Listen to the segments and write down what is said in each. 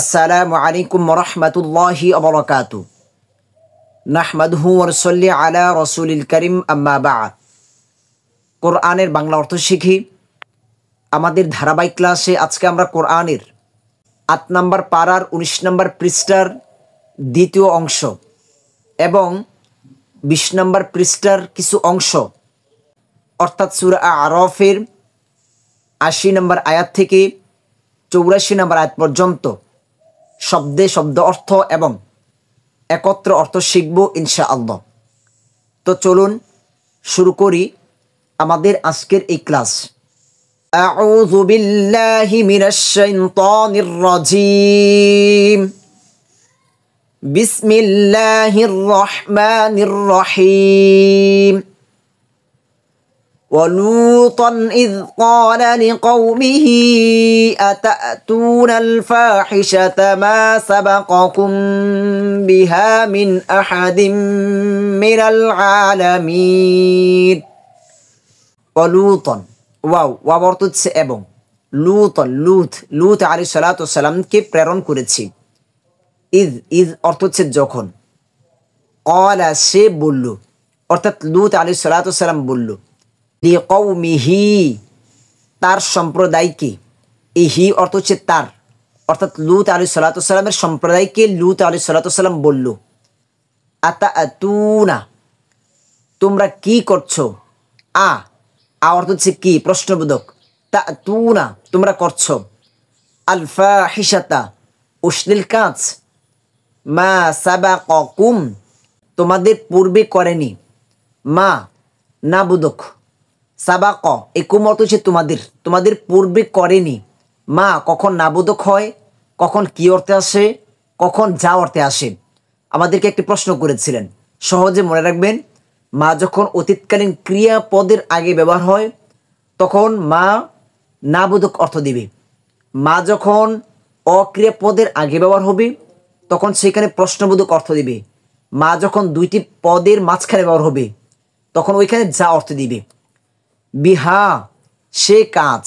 আসসালামু আলাইকুম রহমতুল্লাহি অবরকাতু নাহমাদহু ওরসল্লি আলা রসুলিল করিম আম্মা বা কোরআনের বাংলা অর্থ শিখি আমাদের ধারাবাহিক ক্লাসে আজকে আমরা কোরআনের আট নম্বর পাড়ার উনিশ নম্বর পৃষ্ঠার দ্বিতীয় অংশ এবং বিশ নম্বর পৃষ্ঠার কিছু অংশ অর্থাৎ সুরা আরফের আশি নম্বর আয়াত থেকে চৌরাশি নম্বর আয়াত পর্যন্ত শব্দে শব্দ অর্থ এবং একত্র অর্থ শিখব ইনশা আল্লাহ তো চলুন শুরু করি আমাদের আজকের এই ক্লাস أعوذ بالله من الشيطان الرجيم بسم الله الرحمن الرحيم ولوطا إذ قال لقومه أتأتون الفاحشة ما سبقكم بها من أحد من العالمين ولوطا واو وابرتدس أبو লুতন লুথ লুথ আলী সালাতামকে প্রেরণ করেছি ইদ ইদ অর্থ হচ্ছে যখন অলা সে বলল অর্থাৎ লুথ আলী সালাতাম বলল লিকৌমিহি তার সম্প্রদায়কে এই হি অর্থ হচ্ছে তার অর্থাৎ লুত আলু সাল্লাতামের সম্প্রদায়কে লুত আলু সাল্লাতাম বলল আতা না তোমরা কি করছো আ আ অর্থ হচ্ছে কি প্রশ্নবোধক তা না তোমরা করছো আলফা হিসাতা উসলিল কাঁচ মা সাবা ককুম তোমাদের পূর্বে করেনি মা না বোধক ক এই অর্থ হচ্ছে তোমাদের তোমাদের পূর্বে করেনি মা কখন নাবোধক হয় কখন কি অর্থে আসে কখন যা অর্থে আসে আমাদেরকে একটি প্রশ্ন করেছিলেন সহজে মনে রাখবেন মা যখন অতীতকালীন ক্রিয়াপদের আগে ব্যবহার হয় তখন মা নাবোধক অর্থ দিবে মা যখন অক্রিয়াপদের আগে ব্যবহার হবে তখন সেখানে প্রশ্নবোধক অর্থ দিবে মা যখন দুইটি পদের মাঝখানে ব্যবহার হবে তখন ওইখানে যা অর্থ দিবে বিহা সে কাজ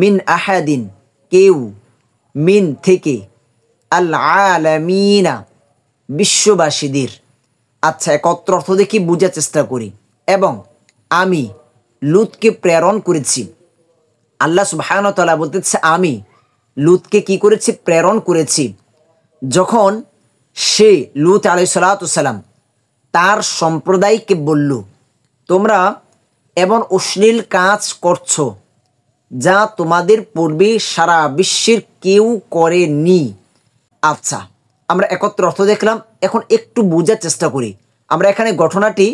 মিন আহাদিন কেউ মিন থেকে আল আলামিনা বিশ্ববাসীদের আচ্ছা একত্র অর্থ দেখি বোঝার চেষ্টা করি এবং আমি লুতকে প্রেরণ করেছি আল্লাহ সুবাহানতলা বলতেছে আমি লুতকে কি করেছি প্রেরণ করেছি যখন সে লুত আলাই তার সম্প্রদায়কে বলল তোমরা এবং অশ্লীল কাজ করছো যা তোমাদের পূর্বে সারা বিশ্বের কেউ করেনি আচ্ছা আমরা একত্র অর্থ দেখলাম এখন একটু বোঝার চেষ্টা করি আমরা এখানে ঘটনাটি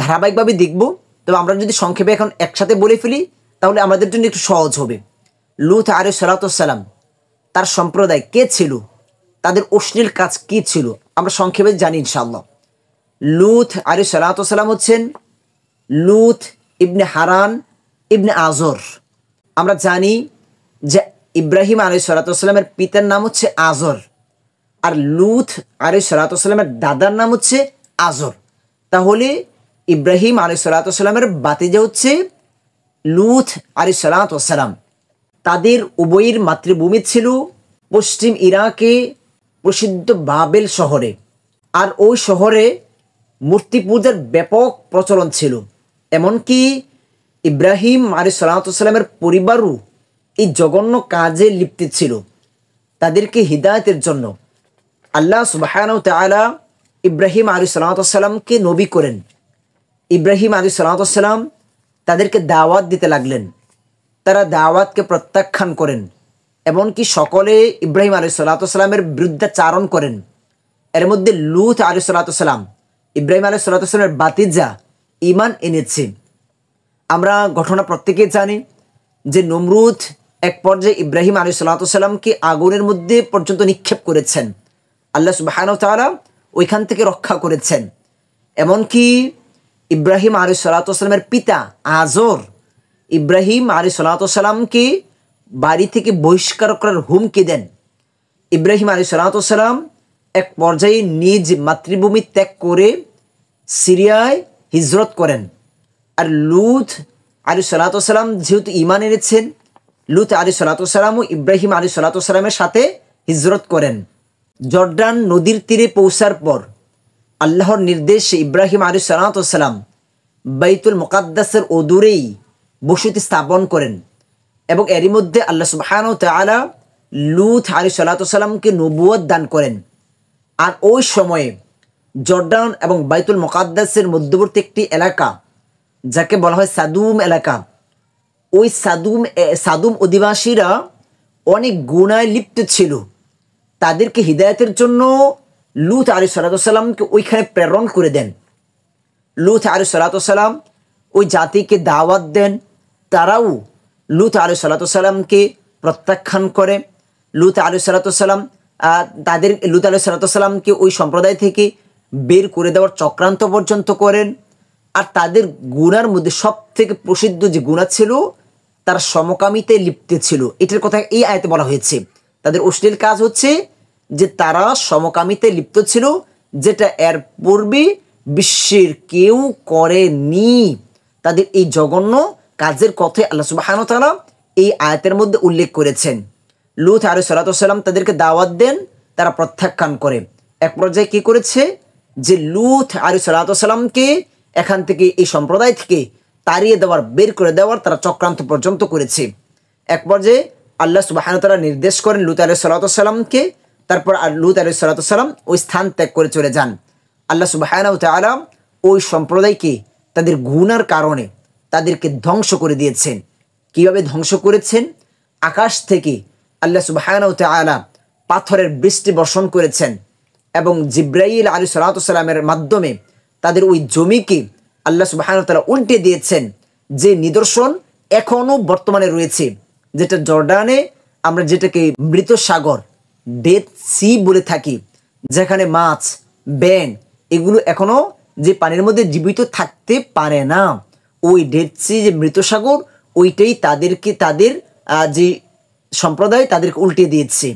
ধারাবাহিকভাবে দেখব তবে আমরা যদি সংক্ষেপে এখন একসাথে বলে ফেলি তাহলে আমাদের জন্য একটু সহজ হবে লুথ আরে সালাতাম তার সম্প্রদায় কে ছিল তাদের অশ্লীল কাজ কি ছিল আমরা সংক্ষেপে জানি ইনশাল্লাহ লুথ আরে সালাতাম হচ্ছেন লুথ ইবনে হারান ইবনে আজর আমরা জানি যে ইব্রাহিম আলী সরাতামের পিতার নাম হচ্ছে আজর আর লুথ আলী সরাতামের দাদার নাম হচ্ছে আজর তাহলে ইব্রাহিম আলী সরাতামের বাতিজা হচ্ছে লুথ আলী সরাতাম তাদের উভয়ের মাতৃভূমি ছিল পশ্চিম ইরাকে প্রসিদ্ধ বাবেল শহরে আর ওই শহরে মূর্তি পূজার ব্যাপক প্রচলন ছিল এমনকি ইব্রাহিম আর সাল্লাহসাল্লামের পরিবারও এই জঘন্য কাজে লিপ্ত ছিল তাদেরকে হৃদায়তের জন্য আল্লাহ সুবাহান তালা ইব্রাহিম আলী সাল্লাহসাল্লামকে নবী করেন ইব্রাহিম আলী সাল্লাহসাল্লাম তাদেরকে দাওয়াত দিতে লাগলেন তারা দাওয়াতকে প্রত্যাখ্যান করেন এমনকি সকলে ইব্রাহিম আলী বিরুদ্ধে চারণ করেন এর মধ্যে লুথ আলী সালাতাম ইব্রাহিম আলী সালাতামের বাতিজা ইমান এনেছে আমরা ঘটনা প্রত্যেকে জানি যে নমরুদ এক পর্যায়ে ইব্রাহিম আলী সাল্লাতামকে আগুনের মধ্যে পর্যন্ত নিক্ষেপ করেছেন আল্লাহ সুবাহানব তালা ওইখান থেকে রক্ষা করেছেন এমনকি ইব্রাহিম আলী সাল্লাতামের পিতা আজর ইব্রাহিম আলী সাল্লাতামকে বাড়ি থেকে বহিষ্কার করার হুমকি দেন ইব্রাহিম আলী সাল্লাতাম এক পর্যায়ে নিজ মাতৃভূমি ত্যাগ করে সিরিয়ায় হিজরত করেন আর লুথ আলী সাল্লাতাম যেহেতু ইমান এনেছেন লুথ আলী সাল্লাতাম ও ইব্রাহিম আলী সাল্লাতামের সাথে হিজরত করেন জর্ডান নদীর তীরে পৌঁছার পর আল্লাহর নির্দেশে ইব্রাহিম আলী সাল্লাতাম বাইতুল মোকাদ্দাসের অদূরেই বসতি স্থাপন করেন এবং এরই মধ্যে আল্লাহ সুবাহান তালা লুথ আলী সাল্লাতামকে নবুয়ত দান করেন আর ওই সময়ে জর্ডান এবং বাইতুল মোকাদ্দাসের মধ্যবর্তী একটি এলাকা যাকে বলা হয় সাদুম এলাকা ওই সাদুম সাদুম অধিবাসীরা অনেক গুণায় লিপ্ত ছিল তাদেরকে হৃদায়তের জন্য লুথ আলী সালাতামকে ওইখানে প্রেরণ করে দেন লুথ আলী সালাতাম ওই জাতিকে দাওয়াত দেন তারাও লুথ আলী সালাতামকে প্রত্যাখ্যান করে লুথ আলী সালাতাম তাদের লুত আলী সালাতামকে ওই সম্প্রদায় থেকে বের করে দেওয়ার চক্রান্ত পর্যন্ত করেন আর তাদের গুণার মধ্যে সব থেকে প্রসিদ্ধ যে গুণা ছিল তারা সমকামিতে লিপ্ত ছিল এটার কথা এই আয়তে বলা হয়েছে তাদের অশ্লীল কাজ হচ্ছে যে তারা সমকামিতে লিপ্ত ছিল যেটা এর পূর্বে বিশ্বের কেউ করেনি তাদের এই জঘন্য কাজের কথাই আল্লাহ সুবাহানতালা এই আয়তের মধ্যে উল্লেখ করেছেন লুথ আর সাল্লাম তাদেরকে দাওয়াত দেন তারা প্রত্যাখ্যান করে এক পর্যায়ে কী করেছে যে লুথ আলু সালাতামকে এখান থেকে এই সম্প্রদায় থেকে তাড়িয়ে দেওয়ার বের করে দেওয়ার তারা চক্রান্ত পর্যন্ত করেছে এক পর্যায়ে আল্লাহ সুবাহানতারা নির্দেশ করেন লুত আলু সালাতামকে তারপর আর লুত আলু সালাতাম ওই স্থান ত্যাগ করে চলে যান আল্লাহ সুবাহানাউ আলাম ওই সম্প্রদায়কে তাদের গুনার কারণে তাদেরকে ধ্বংস করে দিয়েছেন কিভাবে ধ্বংস করেছেন আকাশ থেকে আল্লাহ সুবাহানাউ তালা পাথরের বৃষ্টি বর্ষণ করেছেন এবং জিব্রাইল আলী সালাতামের মাধ্যমে তাদের ওই জমিকে আল্লাহ তারা উল্টে দিয়েছেন যে নিদর্শন এখনও বর্তমানে রয়েছে যেটা জর্ডানে আমরা যেটাকে মৃত সাগর ডেথ সি বলে থাকি যেখানে মাছ ব্যাং এগুলো এখনও যে পানির মধ্যে জীবিত থাকতে পারে না ওই ডেথ সি যে মৃত সাগর ওইটাই তাদেরকে তাদের যে সম্প্রদায় তাদেরকে উল্টে দিয়েছে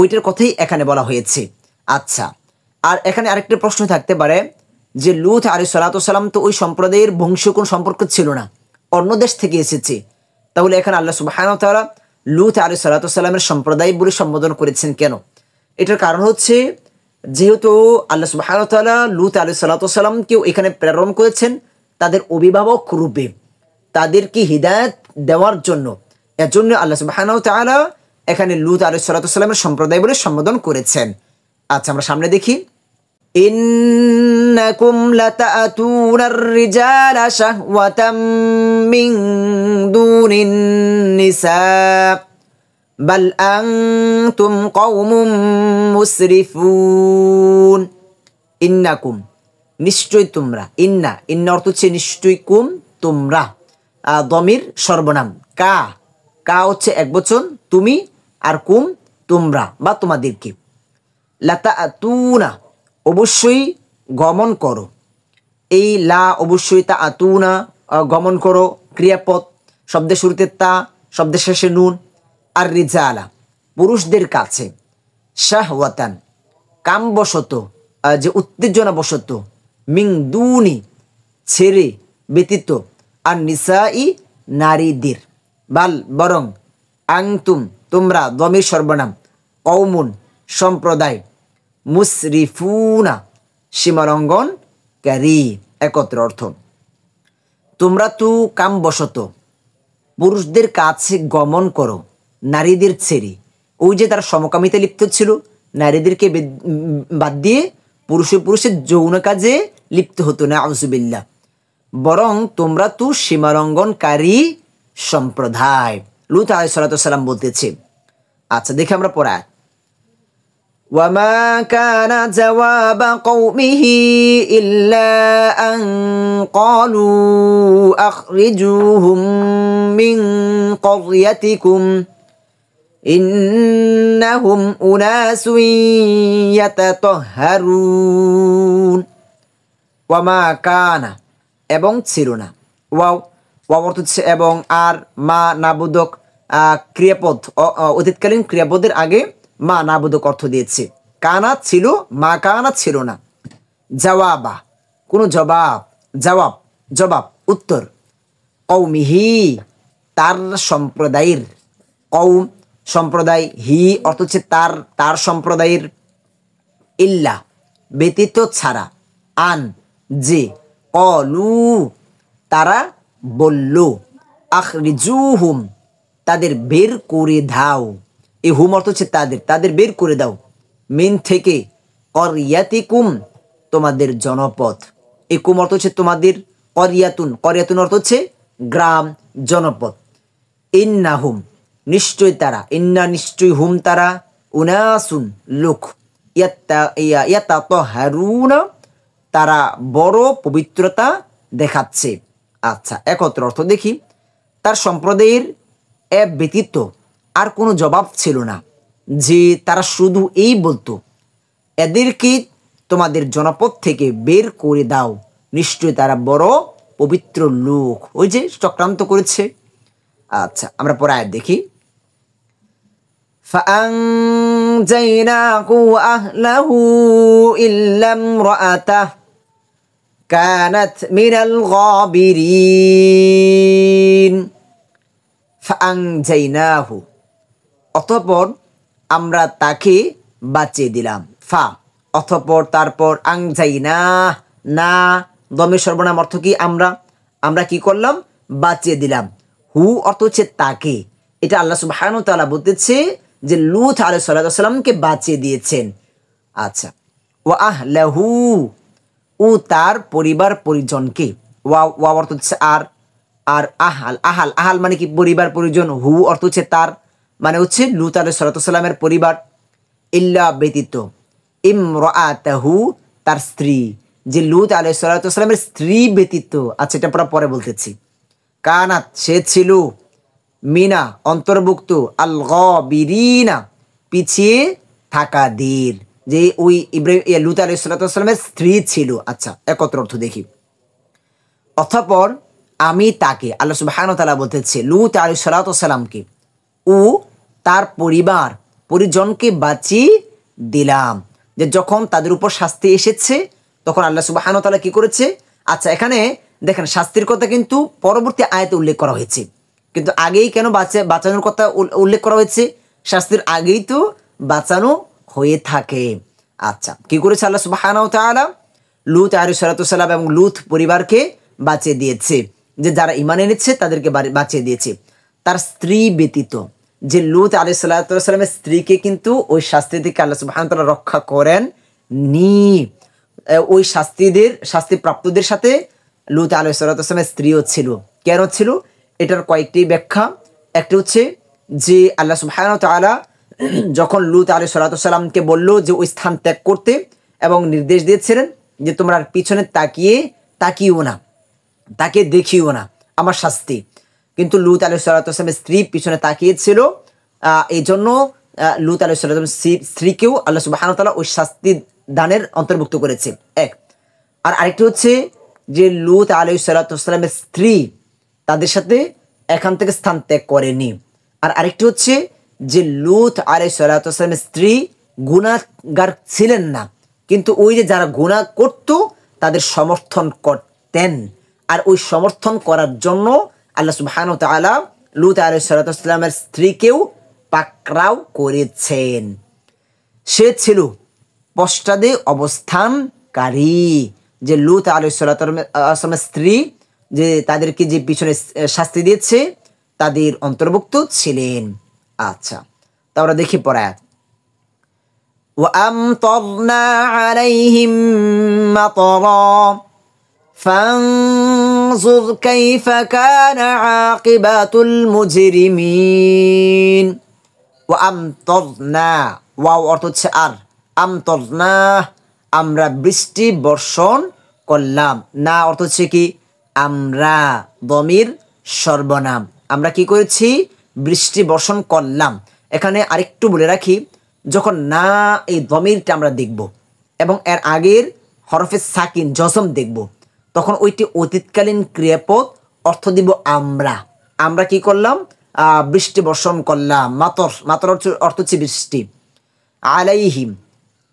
ওইটার কথাই এখানে বলা হয়েছে আচ্ছা আর এখানে আরেকটা প্রশ্ন থাকতে পারে যে লুথ আলী সালাতাম তো ওই সম্প্রদায়ের বংশ কোন সম্পর্ক ছিল না অন্য দেশ থেকে এসেছে তাহলে এখানে আল্লাহ সুবাহানতালা লুথ আলী সালাতামের সম্প্রদায় বলে সম্বোধন করেছেন কেন এটার কারণ হচ্ছে যেহেতু আল্লাহ সুবাহানতালা লুথ আলী কেউ এখানে প্রেরণ করেছেন তাদের অভিভাবক রূপে তাদেরকে হৃদায়ত দেওয়ার জন্য এজন্য আল্লাহ সুবাহানতালা এখানে লুত আলী সালাতামের সম্প্রদায় বলে সম্বোধন করেছেন আচ্ছা আমরা সামনে দেখি ইন্নাকুম লাতাতুনার রিজালা শাহওয়াতাম মিন দুনিন নিসা বাল আনতুম কওমুম মুসরিফুন ইন্নাকুম নিশ্চয় তোমরা ইন্না ইন্না অর্থ হচ্ছে নিশ্চয় কুম তোমরা দমির সর্বনাম কা কা হচ্ছে এক বচন তুমি আর কুম তোমরা বা তোমাদেরকে লাতা আতুনা অবশ্যই গমন করো এই লা অবশ্যই তা আতুনা গমন করো ক্রিয়াপদ শব্দের শুরুতে তা শব্দের শেষে নুন আর রিজা আলা পুরুষদের কাছে শাহওয়াতান কামবশত যে উত্তেজনা মিং দুনি ছেড়ে ব্যতীত আর নিসাই নারীদের বাল বরং আংতুম তোমরা দমির সর্বনাম কৌমুন সম্প্রদায় মুসরিফুনা সীমারঙ্গন ক্যারি একত্র অর্থ তোমরা তু বসত পুরুষদের কাছে গমন করো নারীদের ছেড়ে ওই যে তার সমকামিতা লিপ্ত ছিল নারীদেরকে বাদ দিয়ে পুরুষে পুরুষের যৌন কাজে লিপ্ত হতো না আউসুবিল্লা বরং তোমরা তু সীমারঙ্গনকারী সম্প্রদায় লুত আলাইসাল্লাম বলতেছে আচ্ছা দেখে আমরা পড়ায় وما كان جواب قومه إلا أن قالوا أخرجوهم من قريتكم إنهم أناس يتطهرون وما كان এবং ছিল না ওয়াও ওয়াও অর্থ হচ্ছে এবং আর মা নাবোধক ক্রিয়াপদ অতীতকালীন ক্রিয়াপদের আগে মা নাবোধক অর্থ দিয়েছে কানা ছিল মা কানা ছিল না জবাবা কোনো জবাব জবাব জবাব উত্তর কৌমিহি তার সম্প্রদায়ের কৌম সম্প্রদায় হি অর্থ হচ্ছে তার তার সম্প্রদায়ের ইল্লা ব্যতীত ছাড়া আন যে অলু তারা বলল আখরিজুহুম তাদের বের করে দাও এই হুম অর্থ হচ্ছে তাদের তাদের বের করে দাও মিন থেকে করিয়াতিকুম তোমাদের জনপথ এই কুম অর্থ হচ্ছে তোমাদের করিয়াতুন করিয়াতুন অর্থ হচ্ছে গ্রাম জনপদ ইন্না হুম নিশ্চয় তারা ইন্না নিশ্চয় হুম তারা উনাসুন লোক তো তারা বড় পবিত্রতা দেখাচ্ছে আচ্ছা একত্র অর্থ দেখি তার সম্প্রদায়ের এক ব্যতীত আর কোনো জবাব ছিল না যে তারা শুধু এই বলতো এদেরকে তোমাদের জনপদ থেকে বের করে দাও নিশ্চয়ই তারা বড় পবিত্র লোক ওই যে চক্রান্ত করেছে আচ্ছা আমরা পরে আয় দেখি فأنجيناه أهله অতপর আমরা তাকে বাঁচিয়ে দিলাম ফা অথপর তারপর আংজাই না না দমে সর্বনাম অর্থ কি আমরা আমরা কি করলাম বাঁচিয়ে দিলাম হু অর্থ হচ্ছে তাকে এটা আল্লাহ সুবাহানু তালা বলতেছে যে লুথ আলু সাল্লাহামকে বাঁচিয়ে দিয়েছেন আচ্ছা ও আহ লেহু ও তার পরিবার পরিজনকে ওয়া ওয়া অর্থ হচ্ছে আর আর আহাল আহাল আহাল মানে কি পরিবার পরিজন হু অর্থ হচ্ছে তার মানে হচ্ছে লুত আলু সালাতামের পরিবার ইল্লা ব্যতীত ইমরাতাহু তার স্ত্রী যে লুত আলু সালাতামের স্ত্রী ব্যতীত আচ্ছা এটা আমরা পরে বলতেছি কানাত সে ছিল মিনা অন্তর্ভুক্ত আল গিরা পিছিয়ে থাকা থাকাদের যে ওই ইব্রাহিম লুত আলু সালাতামের স্ত্রী ছিল আচ্ছা একত্র অর্থ দেখি অথপর আমি তাকে আল্লাহ সুবাহান তালা বলতেছে লুত আলু সালাতামকে ও তার পরিবার পরিজনকে বাঁচিয়ে দিলাম যে যখন তাদের উপর শাস্তি এসেছে তখন আল্লাহ সুবাহান কি কী করেছে আচ্ছা এখানে দেখেন শাস্তির কথা কিন্তু পরবর্তী আয়তে উল্লেখ করা হয়েছে কিন্তু আগেই কেন বাঁচে বাঁচানোর কথা উল্লেখ করা হয়েছে শাস্তির আগেই তো বাঁচানো হয়ে থাকে আচ্ছা কি করেছে আল্লাহ সুবাহান লুথ আর সালাতাম এবং লুথ পরিবারকে বাঁচিয়ে দিয়েছে যে যারা ইমান এনেছে তাদেরকে বাঁচিয়ে দিয়েছে তার স্ত্রী ব্যতীত যে লুত আলি সাল্লাহামের স্ত্রীকে কিন্তু ওই শাস্তি থেকে আল্লাহ সুবাহতালা রক্ষা করেন নি ওই শাস্তিদের শাস্তি প্রাপ্তদের সাথে লুত আলি সাল্লাহামের স্ত্রীও ছিল কেন ছিল এটার কয়েকটি ব্যাখ্যা একটি হচ্ছে যে আল্লাহ সুবাহান তালা যখন লুত আলি সাল্লাহামকে বলল যে ওই স্থান ত্যাগ করতে এবং নির্দেশ দিয়েছিলেন যে তোমরা পিছনে তাকিয়ে তাকিও না তাকে দেখিও না আমার শাস্তি কিন্তু লুত আলু সাল্লাহামের স্ত্রী পিছনে তাকিয়েছিল এই জন্য লুত আলু স্ত্রীকেও আল্লাহ তালা ওই শাস্তি দানের অন্তর্ভুক্ত করেছে এক আর আরেকটি হচ্ছে যে লুত আলু সাল্লাহামের স্ত্রী তাদের সাথে এখান থেকে স্থান ত্যাগ করেনি আর আরেকটি হচ্ছে যে লুত আলু সাল্লাহামের স্ত্রী গুণাগার ছিলেন না কিন্তু ওই যে যারা গুণা করত তাদের সমর্থন করতেন আর ওই সমর্থন করার জন্য আল্লাহ সুবাহান তালা লুত সালাতামের স্ত্রীকেও পাকরাও করেছেন সে ছিল পশ্চাদে অবস্থানকারী যে লুত সালাতামের স্ত্রী যে তাদেরকে যে পিছনে শাস্তি দিয়েছে তাদের অন্তর্ভুক্ত ছিলেন আচ্ছা তা আমরা দেখি পরায়াত وأمطرنا عليهم مطرا فانظر فانظر كيف كان عاقبة المجرمين وأمطرنا ওয়াও অর্থ হচ্ছে আর আমতরনা আমরা বৃষ্টি বর্ষণ করলাম না অর্থ হচ্ছে কি আমরা দমির সর্বনাম আমরা কি করেছি বৃষ্টি বর্ষণ করলাম এখানে আরেকটু বলে রাখি যখন না এই দমিরটা আমরা দেখব এবং এর আগের হরফে সাকিন জজম দেখব তখন ওইটি অতীতকালীন ক্রিয়াপদ অর্থ দিব আমরা আমরা কি করলাম বৃষ্টি বর্ষণ করলাম মাতর মাতর অর্থ হচ্ছে বৃষ্টি আলাই হিম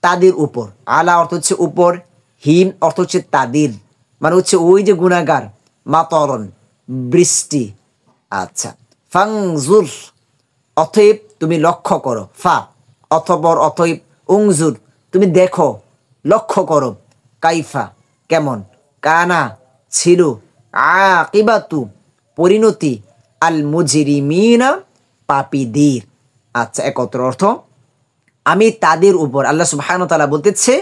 তাদের উপর আলা অর্থ হচ্ছে উপর হিম অর্থ হচ্ছে তাদের মানে হচ্ছে ওই যে গুণাগার মাতরণ বৃষ্টি আচ্ছা ফাংজুর অথৈব তুমি লক্ষ্য করো ফা অথবর অথৈব উংজুর তুমি দেখো লক্ষ্য করো কাইফা কেমন কানা ছিল আকিবাতু পরিণতি আল মুজিরিমিনা পাপিদের আচ্ছা একত্র অর্থ আমি তাদের উপর আল্লাহ সুবাহান তালা বলতেছে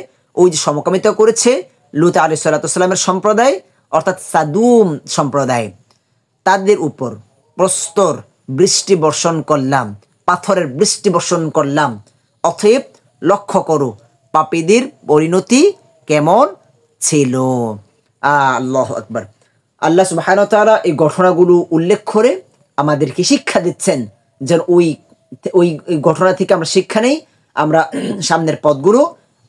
ওই যে সমকামিত করেছে লুতা আলি সাল্লাতামের সম্প্রদায় অর্থাৎ সাদুম সম্প্রদায় তাদের উপর প্রস্তর বৃষ্টি বর্ষণ করলাম পাথরের বৃষ্টি বর্ষণ করলাম অথব লক্ষ্য করো পাপিদের পরিণতি কেমন ছিল আল্লাহ আকবর আল্লাহ সুবাহান তালা এই ঘটনাগুলো উল্লেখ করে আমাদেরকে শিক্ষা দিচ্ছেন যেন ওই ওই ঘটনা থেকে আমরা শিক্ষা নেই আমরা সামনের পদগুলো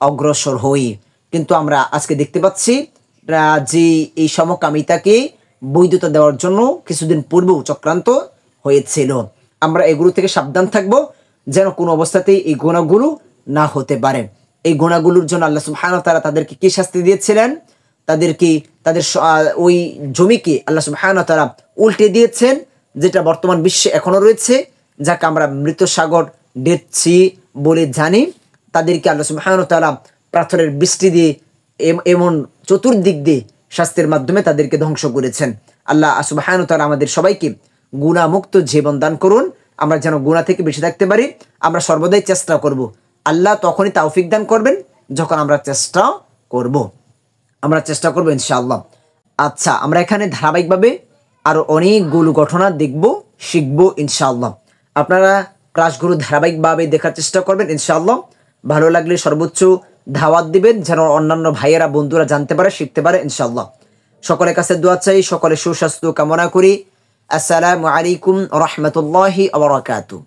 অগ্রসর হই কিন্তু আমরা আজকে দেখতে পাচ্ছি যে এই সমকামিতাকে বৈধতা দেওয়ার জন্য কিছুদিন পূর্বেও চক্রান্ত হয়েছিল আমরা এগুলো থেকে সাবধান থাকব যেন কোনো অবস্থাতেই এই গোনাগুলো না হতে পারে এই গোনাগুলোর জন্য আল্লাহ সুবহান তারা তাদেরকে কি শাস্তি দিয়েছিলেন তাদেরকে তাদের ওই জমিকে আল্লাহ সুবহানা তারা উল্টে দিয়েছেন যেটা বর্তমান বিশ্বে এখনও রয়েছে যাকে আমরা মৃত সাগর ডেটছি বলে জানি তাদেরকে আল্লাহ সুবহান তালা পাথরের বৃষ্টি দিয়ে এমন চতুর্দিক দিয়ে শাস্তির মাধ্যমে তাদেরকে ধ্বংস করেছেন আল্লাহ সুবহান তালা আমাদের সবাইকে গুণামুক্ত জীবন দান করুন আমরা যেন গুণা থেকে বেঁচে থাকতে পারি আমরা সর্বদাই চেষ্টা করব। আল্লাহ তখনই তাওফিক দান করবেন যখন আমরা চেষ্টা করব। আমরা চেষ্টা করবো ইনশাআল্লাহ আচ্ছা আমরা এখানে ধারাবাহিকভাবে আরও অনেকগুলো ঘটনা দেখব শিখবো ইনশাআল্লাহ আপনারা ক্রাশগুরু ধারাবাহিকভাবে দেখার চেষ্টা করবেন ইনশাআল্লাহ ভালো লাগলে সর্বোচ্চ ধাওয়াত দিবেন যেন অন্যান্য ভাইয়েরা বন্ধুরা জানতে পারে শিখতে পারে ইনশাআল্লাহ সকলের কাছে দোয়া চাই সকলে সুস্বাস্থ্য কামনা করি আসসালামু আলাইকুম রহমতুল্লাহি আবরাকাতু